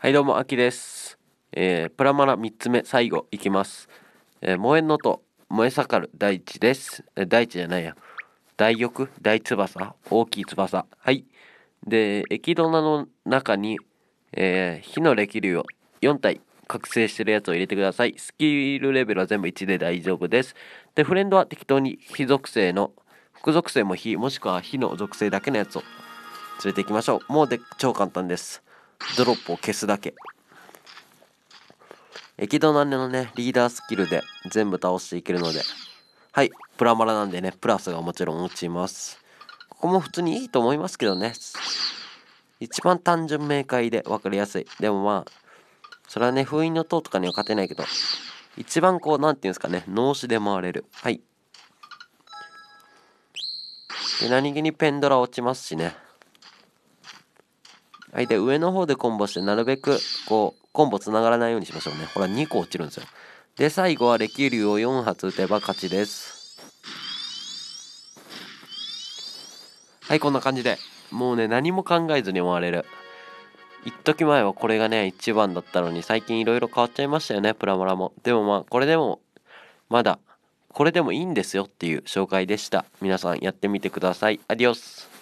はいどうも、あきです。えー、プラマラ3つ目、最後、いきます。えー、燃えんのと、燃え盛る大地です。えー、大地じゃないや。大翼、大翼、大きい翼。はい。で、液ドナの中に、えー、火の歴流を4体覚醒してるやつを入れてください。スキルレベルは全部1で大丈夫です。で、フレンドは適当に火属性の、副属性も火、もしくは火の属性だけのやつを連れていきましょう。もうで、超簡単です。ドロップを消すだけ駅隣のねリーダースキルで全部倒していけるのではいプラマラなんでねプラスがもちろん落ちますここも普通にいいと思いますけどね一番単純明快で分かりやすいでもまあそれはね封印の塔とかには勝てないけど一番こうなんていうんですかね脳死で回れるはいで何気にペンドラ落ちますしねはい。で、上の方でコンボして、なるべく、こう、コンボ繋がらないようにしましょうね。ほら、2個落ちるんですよ。で、最後は、力竜を4発打てば勝ちです。はい、こんな感じで。もうね、何も考えずに終われる。一時前はこれがね、一番だったのに、最近いろいろ変わっちゃいましたよね、プラモラも。でもまあ、これでも、まだ、これでもいいんですよっていう紹介でした。皆さんやってみてください。アディオス。